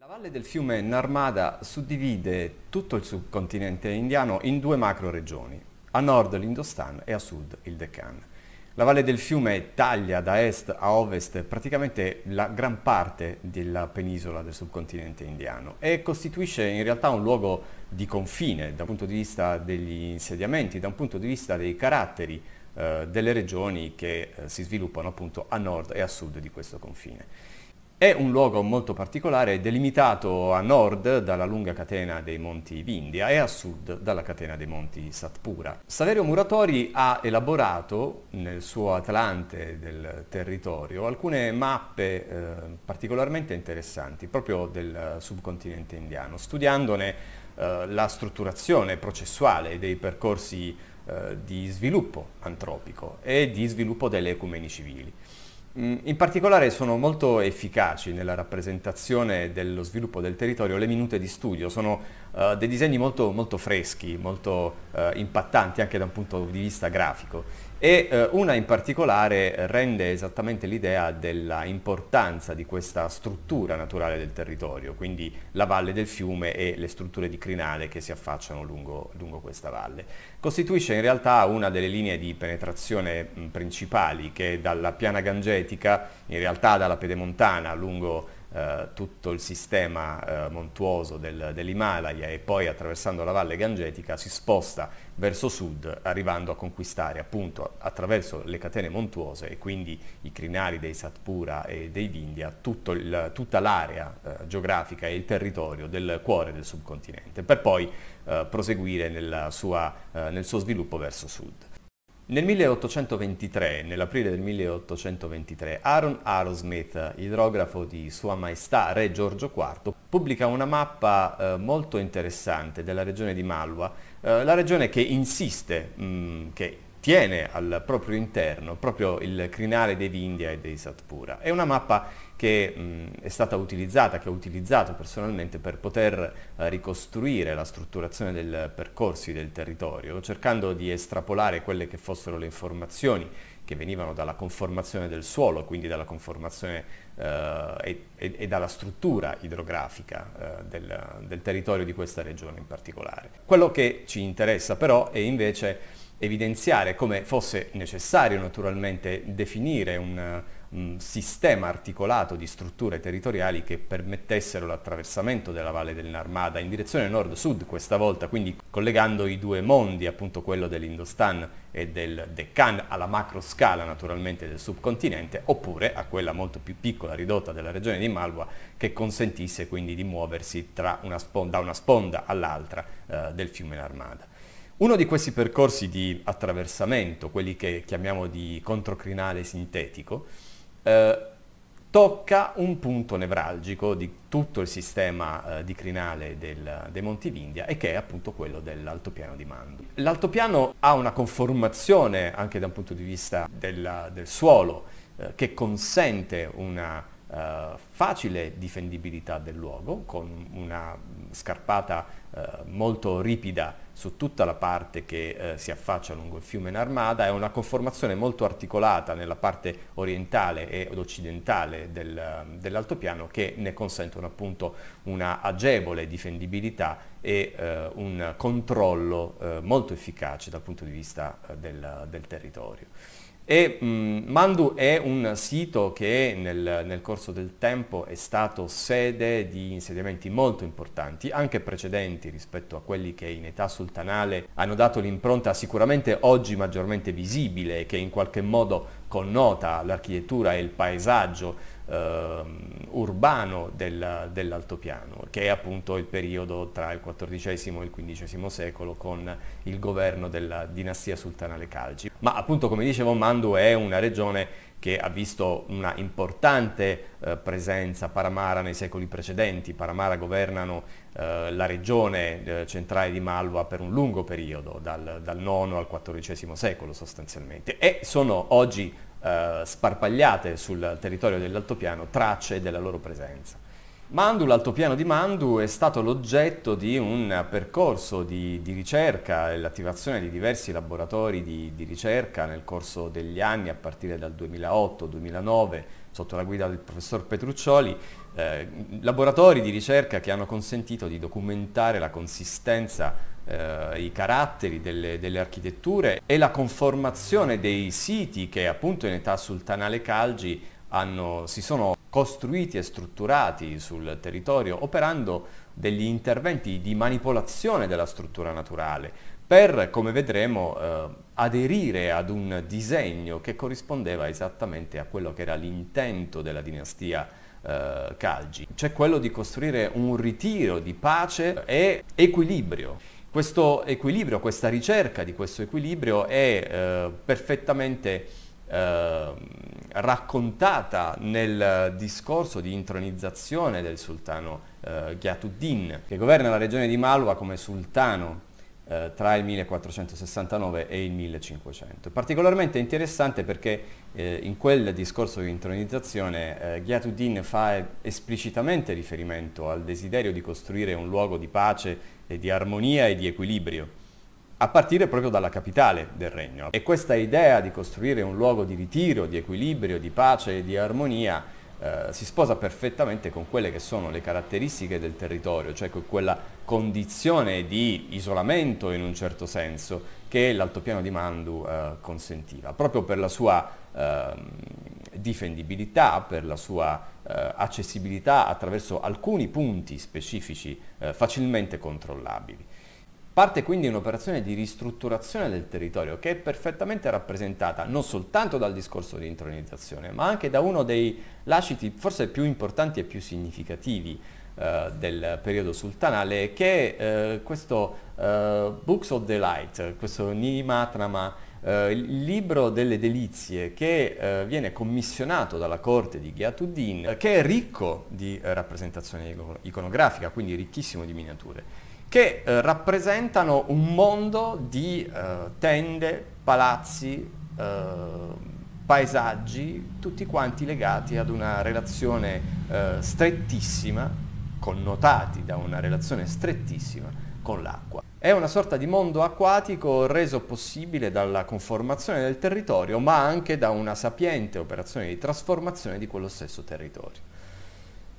La valle del fiume Narmada suddivide tutto il subcontinente indiano in due macro regioni, a nord l'Indostan e a sud il Deccan. La valle del fiume taglia da est a ovest praticamente la gran parte della penisola del subcontinente indiano e costituisce in realtà un luogo di confine da un punto di vista degli insediamenti, da un punto di vista dei caratteri eh, delle regioni che eh, si sviluppano appunto a nord e a sud di questo confine. È un luogo molto particolare, delimitato a nord dalla lunga catena dei monti Vindia e a sud dalla catena dei monti Satpura. Saverio Muratori ha elaborato nel suo atlante del territorio alcune mappe eh, particolarmente interessanti proprio del subcontinente indiano, studiandone eh, la strutturazione processuale dei percorsi eh, di sviluppo antropico e di sviluppo delle ecumeni civili. Mm, in particolare sono molto efficaci nella rappresentazione dello sviluppo del territorio le minute di studio, sono uh, dei disegni molto, molto freschi, molto uh, impattanti anche da un punto di vista grafico e eh, una in particolare rende esattamente l'idea della importanza di questa struttura naturale del territorio, quindi la valle del fiume e le strutture di crinale che si affacciano lungo, lungo questa valle. Costituisce in realtà una delle linee di penetrazione mh, principali che dalla piana gangetica, in realtà dalla pedemontana lungo eh, tutto il sistema eh, montuoso del, dell'Himalaya e poi attraversando la valle gangetica si sposta verso sud arrivando a conquistare appunto attraverso le catene montuose e quindi i crinali dei Satpura e dei Vindhya il, tutta l'area eh, geografica e il territorio del cuore del subcontinente per poi eh, proseguire sua, eh, nel suo sviluppo verso sud. Nel 1823, nell'aprile del 1823, Aaron Arrowsmith, idrografo di Sua Maestà Re Giorgio IV, pubblica una mappa eh, molto interessante della regione di Malwa, eh, la regione che insiste, mh, mm, che tiene al proprio interno proprio il crinale dei Vindhya e dei Satpura. È una mappa che mh, è stata utilizzata, che ho utilizzato personalmente per poter eh, ricostruire la strutturazione dei percorsi del territorio, cercando di estrapolare quelle che fossero le informazioni che venivano dalla conformazione del suolo, quindi dalla conformazione eh, e, e, e, dalla struttura idrografica eh, del, del territorio di questa regione in particolare. Quello che ci interessa però è invece evidenziare come fosse necessario naturalmente definire un, sistema articolato di strutture territoriali che permettessero l'attraversamento della Valle dell'Armada in direzione nord-sud questa volta, quindi collegando i due mondi, appunto quello dell'Indostan e del Deccan alla macro scala naturalmente del subcontinente, oppure a quella molto più piccola ridotta della regione di Malwa che consentisse quindi di muoversi una sponda, da una sponda all'altra eh, del fiume Narmada. Uno di questi percorsi di attraversamento, quelli che chiamiamo di controcrinale sintetico, eh, tocca un punto nevralgico di tutto il sistema eh, di crinale del, dei Monti Vindia e che è appunto quello dell'altopiano di Mandu. L'altopiano ha una conformazione anche da un punto di vista della, del suolo eh, che consente una eh, facile difendibilità del luogo con una scarpata eh, molto ripida su tutta la parte che eh, si affaccia lungo il fiume Narmada, è una conformazione molto articolata nella parte orientale ed occidentale del, dell'altopiano che ne consentono appunto una agevole difendibilità e eh, un controllo eh, molto efficace dal punto di vista eh, del, del territorio. E mh, mm, Mandu è un sito che nel, nel, corso del tempo è stato sede di insediamenti molto importanti, anche precedenti rispetto a quelli che in età sultanale hanno dato l'impronta sicuramente oggi maggiormente visibile e che in qualche modo connota l'architettura e il paesaggio eh, urbano del, dell'altopiano, che è appunto il periodo tra il XIV e il XV secolo con il governo della dinastia sultanale Calci. Ma appunto come dicevo Mandu è una regione che ha visto una importante eh, presenza paramara nei secoli precedenti. Paramara governano eh, la regione eh, centrale di Malwa per un lungo periodo, dal, dal IX al XIV secolo sostanzialmente, e sono oggi eh, sparpagliate sul territorio dell'altopiano tracce della loro presenza. Mandu, l'altopiano di Mandu, è stato l'oggetto di un percorso di, di ricerca e l'attivazione di diversi laboratori di, di ricerca nel corso degli anni, a partire dal 2008-2009, sotto la guida del professor Petruccioli, eh, laboratori di ricerca che hanno consentito di documentare la consistenza eh, i caratteri delle, delle, architetture e la conformazione dei siti che appunto in età sultanale Calgi hanno, si sono costruiti e strutturati sul territorio operando degli interventi di manipolazione della struttura naturale per, come vedremo, eh, aderire ad un disegno che corrispondeva esattamente a quello che era l'intento della dinastia eh, Calgi, cioè quello di costruire un ritiro di pace e equilibrio. Questo equilibrio, questa ricerca di questo equilibrio è eh, perfettamente eh, raccontata nel discorso di intronizzazione del sultano eh, Ghiatuddin, che governa la regione di Malwa come sultano eh, tra il 1469 e il 1500. Particolarmente interessante perché eh, in quel discorso di intronizzazione eh, Ghiatuddin fa esplicitamente riferimento al desiderio di costruire un luogo di pace, e di armonia e di equilibrio a partire proprio dalla capitale del regno. E questa idea di costruire un luogo di ritiro, di equilibrio, di pace e di armonia eh, si sposa perfettamente con quelle che sono le caratteristiche del territorio, cioè con quella condizione di isolamento in un certo senso che l'altopiano di Mandu eh, consentiva, proprio per la sua eh, difendibilità, per la sua eh, accessibilità attraverso alcuni punti specifici eh, facilmente controllabili. Parte quindi un'operazione di ristrutturazione del territorio che è perfettamente rappresentata non soltanto dal discorso di intronizzazione, ma anche da uno dei lasciti forse più importanti e più significativi eh, del periodo sultanale, che è eh, questo eh, Books of Delight, questo Nimatrama, eh, il libro delle delizie che eh, viene commissionato dalla corte di Ghiatuddin, eh, che è ricco di rappresentazione iconografica, quindi ricchissimo di miniature che eh, rappresentano un mondo di eh, tende, palazzi, eh, paesaggi, tutti quanti legati ad una relazione eh, strettissima, connotati da una relazione strettissima con l'acqua. È una sorta di mondo acquatico reso possibile dalla conformazione del territorio, ma anche da una sapiente operazione di trasformazione di quello stesso territorio.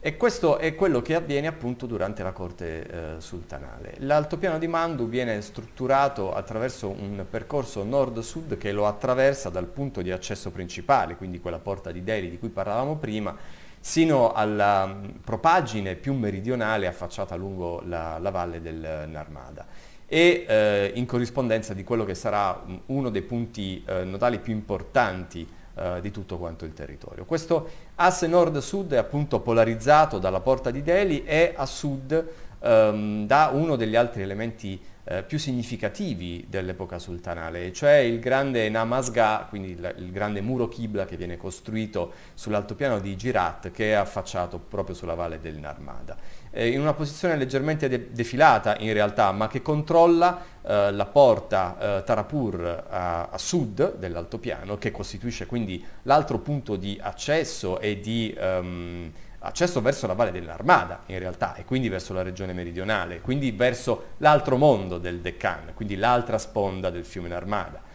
E questo è quello che avviene appunto durante la corte eh, sultanale. L'altopiano di Mandu viene strutturato attraverso un percorso nord-sud che lo attraversa dal punto di accesso principale, quindi quella porta di Delhi di cui parlavamo prima, sino alla mh, mm, propagine più meridionale affacciata lungo la, la valle del Narmada e eh, in corrispondenza di quello che sarà mm, uno dei punti eh, nodali più importanti eh, di tutto quanto il territorio. Questo asse nord-sud è appunto polarizzato dalla porta di Delhi e a sud ehm, da uno degli altri elementi eh, più significativi dell'epoca sultanale, cioè il grande Namazgah, quindi il, il grande muro Kibla che viene costruito sull'altopiano di Girat che è affacciato proprio sulla valle del Narmada, eh, in una posizione leggermente de defilata in realtà, ma che controlla eh, la porta eh, Tarapur eh, a, a sud dell'altopiano, che costituisce quindi l'altro punto di accesso e di ehm, accesso verso la valle dell'Armada in realtà e quindi verso la regione meridionale, quindi verso l'altro mondo del Deccan, quindi l'altra sponda del fiume Armada.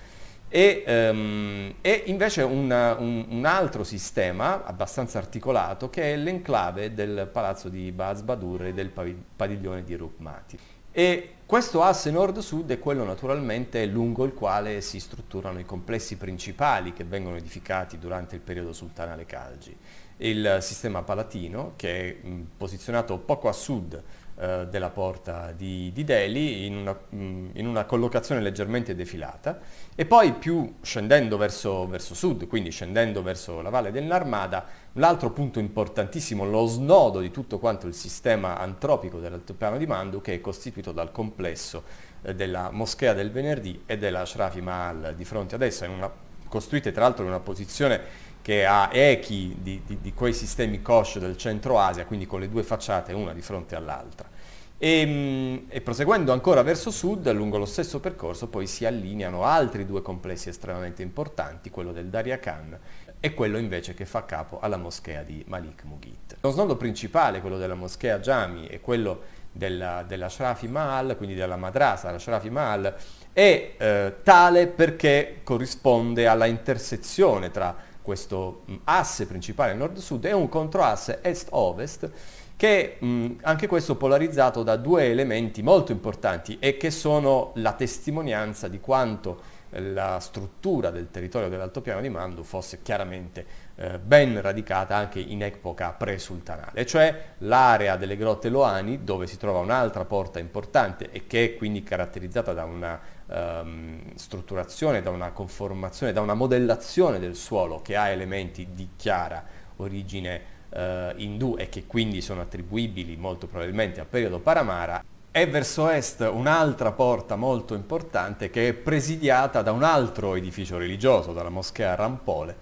E, um, e invece una, un, un, altro sistema abbastanza articolato che è l'enclave del palazzo di Baz Badur e del padiglione di Rukmati. E questo asse nord-sud è quello naturalmente lungo il quale si strutturano i complessi principali che vengono edificati durante il periodo sultanale Calgi. Il sistema palatino, che è posizionato poco a sud eh, della porta di, di Delhi, in una, in una, collocazione leggermente defilata, e poi più scendendo verso, verso sud, quindi scendendo verso la valle del Narmada, L'altro punto importantissimo, lo snodo di tutto quanto il sistema antropico dell'altopiano di Mandu che è costituito dal complesso eh, della Moschea del Venerdì e della Shrafi Mahal di fronte ad essa, una, costruite tra l'altro in una posizione che ha echi di, di, di quei sistemi Kosh del centro Asia, quindi con le due facciate una di fronte all'altra. E, ehm, e, proseguendo ancora verso sud, lungo lo stesso percorso, poi si allineano altri due complessi estremamente importanti, quello del Daria Khan è quello invece che fa capo alla moschea di Malik Mughit. Lo snodo principale, quello della moschea Jami e quello della, della Shrafi Mahal, quindi della madrasa, la Shrafi Mahal, è eh, tale perché corrisponde alla intersezione tra questo mm, asse principale nord-sud e un controasse est-ovest che mh, mm, anche questo polarizzato da due elementi molto importanti e che sono la testimonianza di quanto la struttura del territorio dell'altopiano di Mandu fosse chiaramente eh, ben radicata anche in epoca pre-sultanale, cioè l'area delle grotte Loani dove si trova un'altra porta importante e che è quindi caratterizzata da una ehm, strutturazione, da una conformazione, da una modellazione del suolo che ha elementi di chiara origine eh, indù e che quindi sono attribuibili molto probabilmente al periodo Paramara, è verso est un'altra porta molto importante che è presidiata da un altro edificio religioso, dalla moschea Rampole,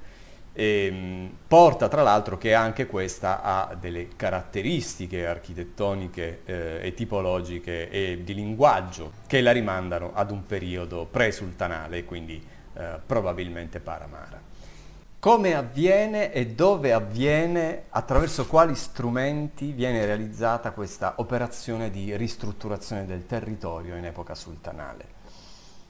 e, ehm, porta tra l'altro che anche questa ha delle caratteristiche architettoniche eh, e tipologiche e di linguaggio che la rimandano ad un periodo pre presultanale, quindi eh, probabilmente paramara come avviene e dove avviene, attraverso quali strumenti viene realizzata questa operazione di ristrutturazione del territorio in epoca sultanale.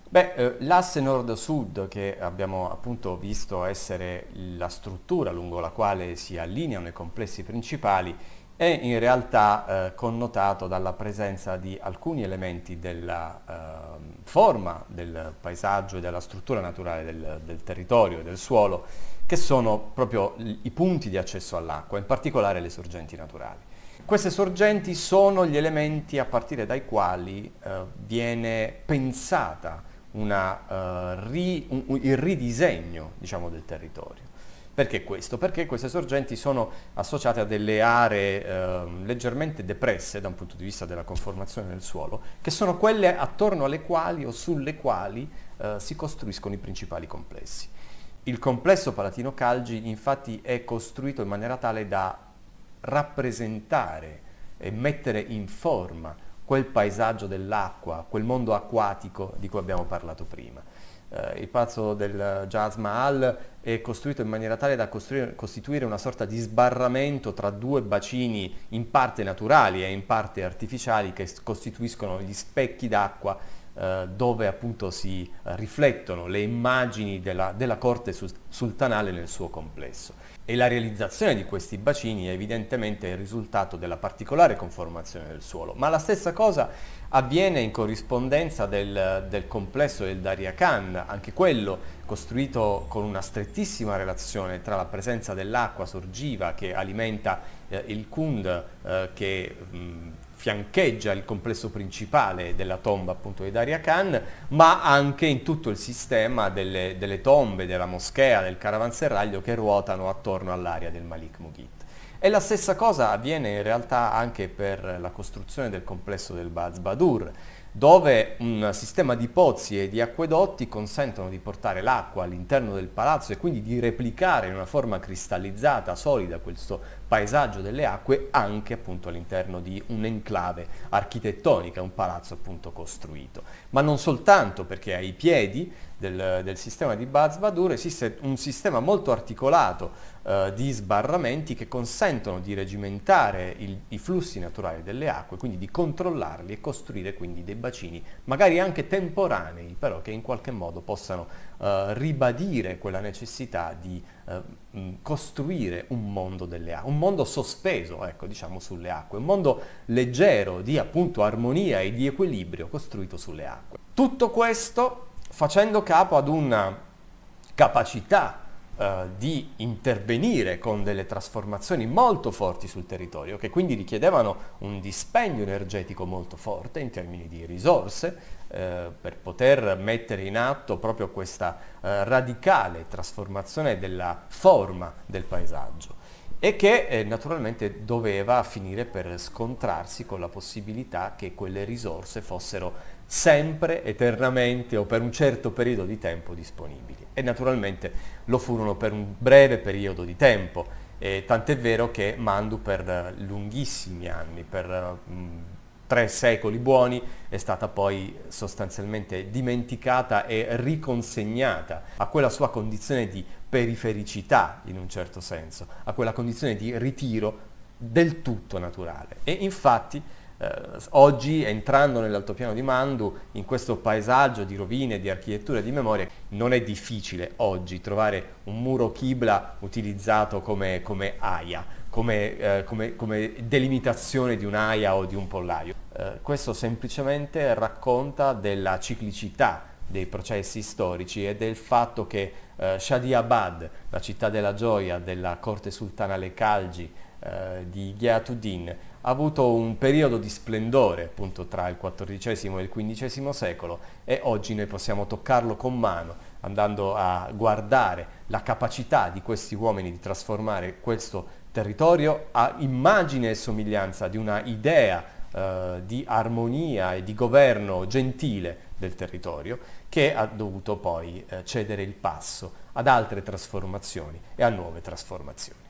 Beh, eh, l'asse nord-sud che abbiamo appunto visto essere la struttura lungo la quale si allineano i complessi principali è in realtà eh, connotato dalla presenza di alcuni elementi della eh, forma del paesaggio e della struttura naturale del, del territorio e del suolo, che sono proprio i punti di accesso all'acqua, in particolare le sorgenti naturali. Queste sorgenti sono gli elementi a partire dai quali eh, viene pensata una, eh, ri, un, un, il ridisegno diciamo, del territorio. Perché questo? Perché queste sorgenti sono associate a delle aree eh, leggermente depresse da un punto di vista della conformazione del suolo, che sono quelle attorno alle quali o sulle quali eh, si costruiscono i principali complessi. Il complesso Palatino-Calgi infatti è costruito in maniera tale da rappresentare e mettere in forma quel paesaggio dell'acqua, quel mondo acquatico di cui abbiamo parlato prima eh, il palazzo del Jazz Mahal è costruito in maniera tale da costituire una sorta di sbarramento tra due bacini in parte naturali e in parte artificiali che costituiscono gli specchi d'acqua eh, dove appunto si eh, riflettono le immagini della, della corte sultanale nel suo complesso e la realizzazione di questi bacini è evidentemente il risultato della particolare conformazione del suolo, ma la stessa cosa avviene in corrispondenza del, del complesso del Dariacan, anche quello costruito con una strettissima relazione tra la presenza dell'acqua sorgiva che alimenta eh, il Kund eh, che mh, fiancheggia il complesso principale della tomba appunto di Daria Khan, ma anche in tutto il sistema delle, delle tombe, della moschea, del caravanserraglio che ruotano attorno all'area del Malik Mughit. E la stessa cosa avviene in realtà anche per la costruzione del complesso del Baz Badur, dove un sistema di pozzi e di acquedotti consentono di portare l'acqua all'interno del palazzo e quindi di replicare in una forma cristallizzata, solida, questo paesaggio delle acque anche appunto all'interno di un'enclave architettonica, un palazzo appunto costruito. Ma non soltanto perché ai piedi del, del sistema di Baz Badur esiste un sistema molto articolato eh, di sbarramenti che consentono di regimentare il, i flussi naturali delle acque, quindi di controllarli e costruire quindi dei bacini, magari anche temporanei, però che in qualche modo possano eh, ribadire quella necessità di eh, costruire un mondo delle acque, un mondo sospeso, ecco, diciamo, sulle acque, un mondo leggero di appunto armonia e di equilibrio costruito sulle acque. Tutto questo facendo capo ad una capacità eh, di intervenire con delle trasformazioni molto forti sul territorio, che quindi richiedevano un dispendio energetico molto forte in termini di risorse, eh, per poter mettere in atto proprio questa eh, radicale trasformazione della forma del paesaggio e che eh, naturalmente doveva finire per scontrarsi con la possibilità che quelle risorse fossero sempre, eternamente o per un certo periodo di tempo disponibili. E naturalmente lo furono per un breve periodo di tempo, eh, tant'è vero che Mandu per lunghissimi anni, per mh, mm, tre secoli buoni è stata poi sostanzialmente dimenticata e riconsegnata a quella sua condizione di perifericità in un certo senso, a quella condizione di ritiro del tutto naturale. E infatti eh, oggi entrando nell'altopiano di Mandu, in questo paesaggio di rovine, di architetture, di memorie, non è difficile oggi trovare un muro Kibla utilizzato come, come aia, come, eh, come, come, delimitazione di un'aia o di un pollaio. Eh, questo semplicemente racconta della ciclicità dei processi storici e del fatto che eh, Shadiabad, la città della gioia della corte sultana Lekalji eh, di Ghiatuddin, ha avuto un periodo di splendore appunto tra il XIV e il XV secolo e oggi noi possiamo toccarlo con mano andando a guardare la capacità di questi uomini di trasformare questo territorio ha immagine e somiglianza di una idea eh, di armonia e di governo gentile del territorio che ha dovuto poi eh, cedere il passo ad altre trasformazioni e a nuove trasformazioni.